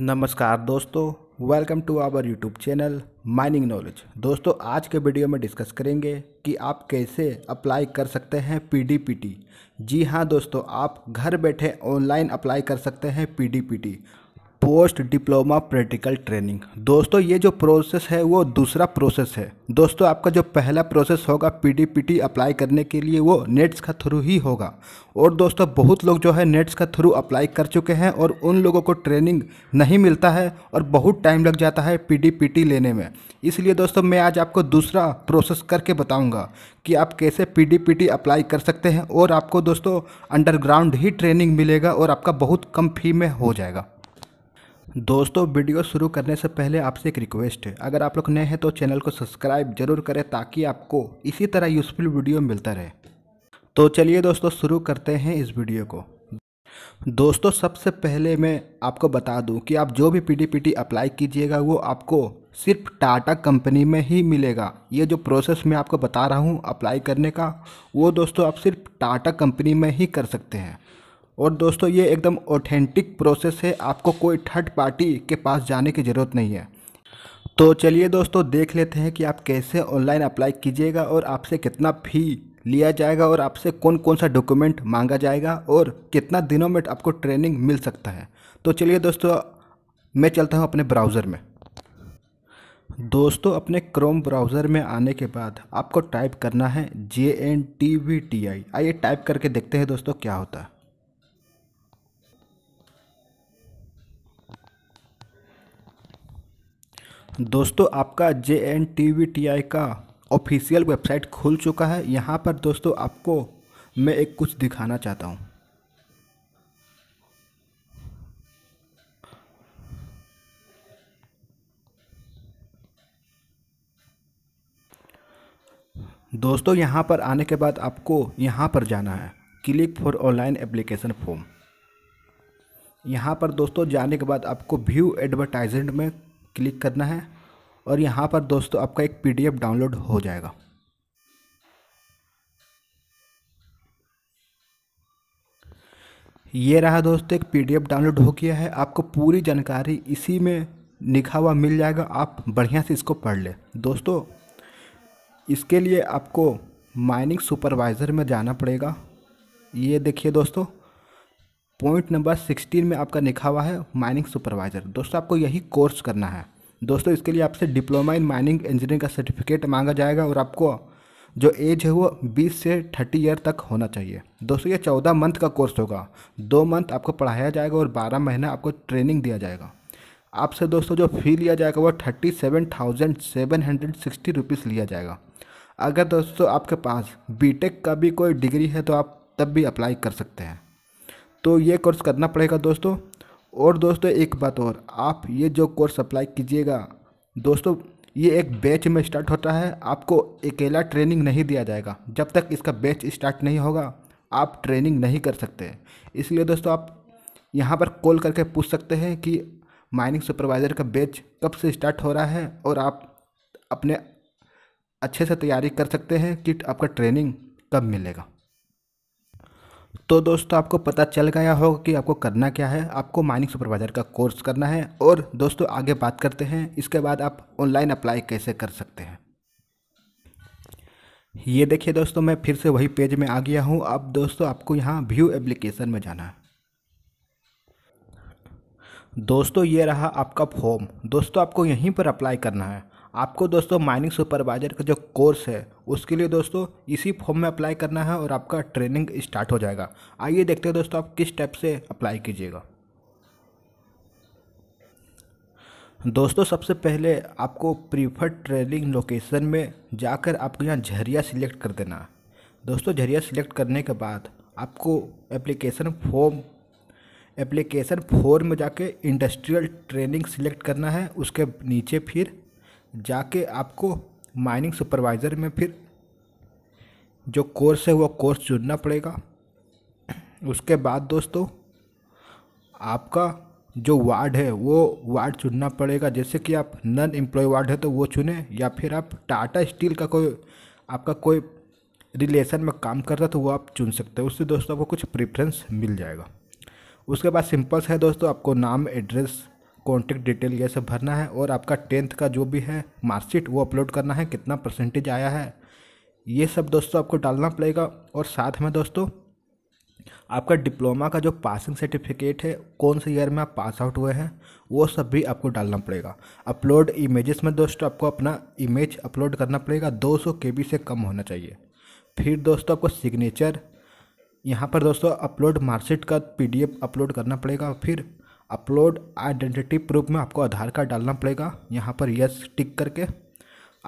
नमस्कार दोस्तों welcome to our YouTube channel mining knowledge दोस्तों आज के वीडियो में डिस्कस करेंगे कि आप कैसे अप्लाई कर सकते हैं पीडीपीटी जी हाँ दोस्तों आप घर बैठे ऑनलाइन अप्लाई कर सकते हैं PDPT post diploma practical training दोस्तों ये जो प्रोसेस है वो दूसरा प्रोसेस है दोस्तों आपका जो पहला प्रोसेस होगा पीडीपीटी अप्लाई करने के लिए वो नेट्स का थ्रू ही होगा और दोस्तों बहुत लोग जो है नेट्स का थ्रू अप्लाई कर चुके हैं और उन लोगों को ट्रेनिंग नहीं मिलता है और बहुत टाइम लग जाता है पीडीपीटी लेने में इसलिए दोस्तों मैं आज आपको दूसरा प्रोसेस करके बताऊँगा कि आप कैसे पीडीपीटी अप्लाई कर सकते हैं और आपको दोस्तों अंडरग्राउंड ही ट्रेनिंग मिलेगा और आपका बहुत कम फी में हो जाएगा दोस्तों वीडियो शुरू करने से पहले आपसे एक रिक्वेस्ट है अगर आप लोग नए हैं तो चैनल को सब्सक्राइब जरूर करें ताकि आपको इसी तरह यूज़फुल वीडियो मिलता रहे तो चलिए दोस्तों शुरू करते हैं इस वीडियो को दोस्तों सबसे पहले मैं आपको बता दूं कि आप जो भी पीडीपीटी अप्लाई कीजिएगा वो आपको सिर्फ टाटा कंपनी में ही मिलेगा ये जो प्रोसेस मैं आपको बता रहा हूँ अप्लाई करने का वो दोस्तों आप सिर्फ टाटा कंपनी में ही कर सकते हैं और दोस्तों ये एकदम ऑथेंटिक प्रोसेस है आपको कोई थर्ड पार्टी के पास जाने की ज़रूरत नहीं है तो चलिए दोस्तों देख लेते हैं कि आप कैसे ऑनलाइन अप्लाई कीजिएगा और आपसे कितना फ़ी लिया जाएगा और आपसे कौन कौन सा डॉक्यूमेंट मांगा जाएगा और कितना दिनों में आपको ट्रेनिंग मिल सकता है तो चलिए दोस्तों मैं चलता हूँ अपने ब्राउज़र में दोस्तों अपने क्रोम ब्राउज़र में आने के बाद आपको टाइप करना है J N T V T I आइए टाइप करके देखते हैं दोस्तों क्या होता है दोस्तों आपका J N T V T I का ऑफिशियल वेबसाइट खुल चुका है यहाँ पर दोस्तों आपको मैं एक कुछ दिखाना चाहता हूँ दोस्तों यहाँ पर आने के बाद आपको यहाँ पर जाना है click for online application form यहाँ पर दोस्तों जाने के बाद आपको व्यू एडवर्टाइजमेंट में क्लिक करना है और यहाँ पर दोस्तों आपका एक पीडीएफ डाउनलोड हो जाएगा ये रहा दोस्तों एक पीडीएफ डाउनलोड हो गया है आपको पूरी जानकारी इसी में लिखा हुआ मिल जाएगा आप बढ़िया से इसको पढ़ लें दोस्तों इसके लिए आपको माइनिंग सुपरवाइज़र में जाना पड़ेगा ये देखिए दोस्तों पॉइंट नंबर सिक्सटीन में आपका लिखा हुआ है माइनिंग सुपरवाइज़र दोस्तों आपको यही कोर्स करना है दोस्तों इसके लिए आपसे डिप्लोमा इन माइनिंग इंजीनियरिंग का सर्टिफिकेट मांगा जाएगा और आपको जो एज है वो 20 से 30 ईयर तक होना चाहिए दोस्तों ये 14 मंथ का कोर्स होगा दो मंथ आपको पढ़ाया जाएगा और 12 महीना आपको ट्रेनिंग दिया जाएगा आपसे दोस्तों जो फ़ी लिया जाएगा वो thirty seven thousand seven hundred sixty rupees लिया जाएगा अगर दोस्तों आपके पास बीटेक का भी कोई डिग्री है तो आप तब भी अप्लाई कर सकते हैं तो ये कोर्स करना पड़ेगा दोस्तों और दोस्तों एक बात और आप ये जो कोर्स अप्लाई कीजिएगा दोस्तों ये एक बैच में स्टार्ट होता है आपको अकेला ट्रेनिंग नहीं दिया जाएगा जब तक इसका बैच स्टार्ट नहीं होगा आप ट्रेनिंग नहीं कर सकते इसलिए दोस्तों आप यहाँ पर कॉल करके पूछ सकते हैं कि माइनिंग सुपरवाइज़र का बैच कब से स्टार्ट हो रहा है और आप अपने अच्छे से तैयारी कर सकते हैं कि आपका ट्रेनिंग कब मिलेगा तो दोस्तों आपको पता चल गया होगा कि आपको करना क्या है आपको माइनिंग सुपरवाइजर का कोर्स करना है और दोस्तों आगे बात करते हैं इसके बाद आप ऑनलाइन अप्लाई कैसे कर सकते हैं ये देखिए दोस्तों मैं फिर से वही पेज में आ गया हूँ अब दोस्तों आपको यहाँ व्यू एप्लीकेशन में जाना है दोस्तों ये रहा आपका फॉर्म दोस्तों आपको यहीं पर अप्लाई करना है आपको दोस्तों माइनिंग सुपरवाइज़र का जो कोर्स है उसके लिए दोस्तों इसी फॉर्म में अप्लाई करना है और आपका ट्रेनिंग स्टार्ट हो जाएगा आइए देखते हैं दोस्तों आप किस स्टेप से अप्लाई कीजिएगा दोस्तों सबसे पहले आपको प्रीफर्ड ट्रेनिंग लोकेशन में जाकर आपको यहाँ झरिया सिलेक्ट कर देना दोस्तों झरिया सिलेक्ट करने के बाद आपको एप्लीकेशन फॉर्म एप्लीकेशन फोर में जाके इंडस्ट्रियल ट्रेनिंग सिलेक्ट करना है उसके नीचे फिर जाके आपको माइनिंग सुपरवाइज़र में फिर जो कोर्स है वो कोर्स चुनना पड़ेगा उसके बाद दोस्तों आपका जो वार्ड है वो वार्ड चुनना पड़ेगा जैसे कि आप नन एम्प्लॉय वार्ड है तो वो चुने या फिर आप टाटा स्टील का कोई आपका कोई रिलेशन में काम कर रहा है तो वो आप चुन सकते हो उससे दोस्तों आपको कुछ प्रेफरेंस मिल जाएगा उसके बाद सिंपल है दोस्तों आपको नाम एड्रेस कॉन्टेक्ट डिटेल ये सब भरना है और आपका टेंथ का जो भी है मार्कशीट वो अपलोड करना है कितना परसेंटेज आया है ये सब दोस्तों आपको डालना पड़ेगा और साथ में दोस्तों आपका डिप्लोमा का जो पासिंग सर्टिफिकेट है कौन से ईयर में आप पास आउट हुए हैं वो सब भी आपको डालना पड़ेगा अपलोड इमेजेस में दोस्तों आपको अपना इमेज अपलोड करना पड़ेगा 200 सौ से कम होना चाहिए फिर दोस्तों आपको सिग्नेचर यहाँ पर दोस्तों अपलोड मार्कशीट का पीडीएफ अपलोड करना पड़ेगा फिर अपलोड आइडेंटिटी प्रूफ में आपको आधार कार्ड डालना पड़ेगा यहाँ पर यस टिक करके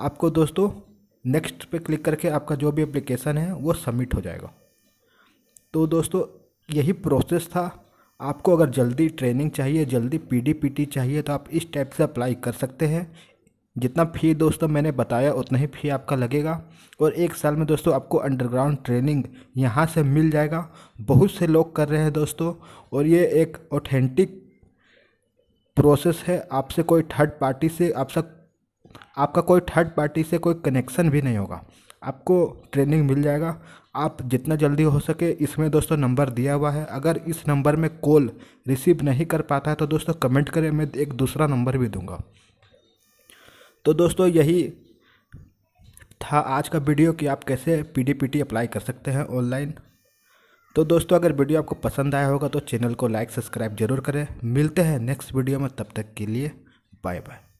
आपको दोस्तों नेक्स्ट पे क्लिक करके आपका जो भी एप्लीकेशन है वो सबमिट हो जाएगा तो दोस्तों यही प्रोसेस था आपको अगर जल्दी ट्रेनिंग चाहिए जल्दी पीडीपीटी चाहिए तो आप इस टाइप से अप्लाई कर सकते हैं जितना फ़ी दोस्तों मैंने बताया उतना ही फ़ी आपका लगेगा और एक साल में दोस्तों आपको अंडरग्राउंड ट्रेनिंग यहाँ से मिल जाएगा बहुत से लोग कर रहे हैं दोस्तों और ये एक ऑथेंटिक प्रोसेस है आपसे कोई थर्ड पार्टी से आपसा आपका कोई थर्ड पार्टी से कोई कनेक्शन भी नहीं होगा आपको ट्रेनिंग मिल जाएगा आप जितना जल्दी हो सके इसमें दोस्तों नंबर दिया हुआ है अगर इस नंबर में कॉल रिसीव नहीं कर पाता है तो दोस्तों कमेंट करें मैं एक दूसरा नंबर भी दूंगा तो दोस्तों यही था आज का वीडियो कि आप कैसे पीडीपीटी अप्लाई कर सकते हैं ऑनलाइन तो दोस्तों अगर वीडियो आपको पसंद आया होगा तो चैनल को लाइक सब्सक्राइब जरूर करें मिलते हैं नेक्स्ट वीडियो में तब तक के लिए बाय बाय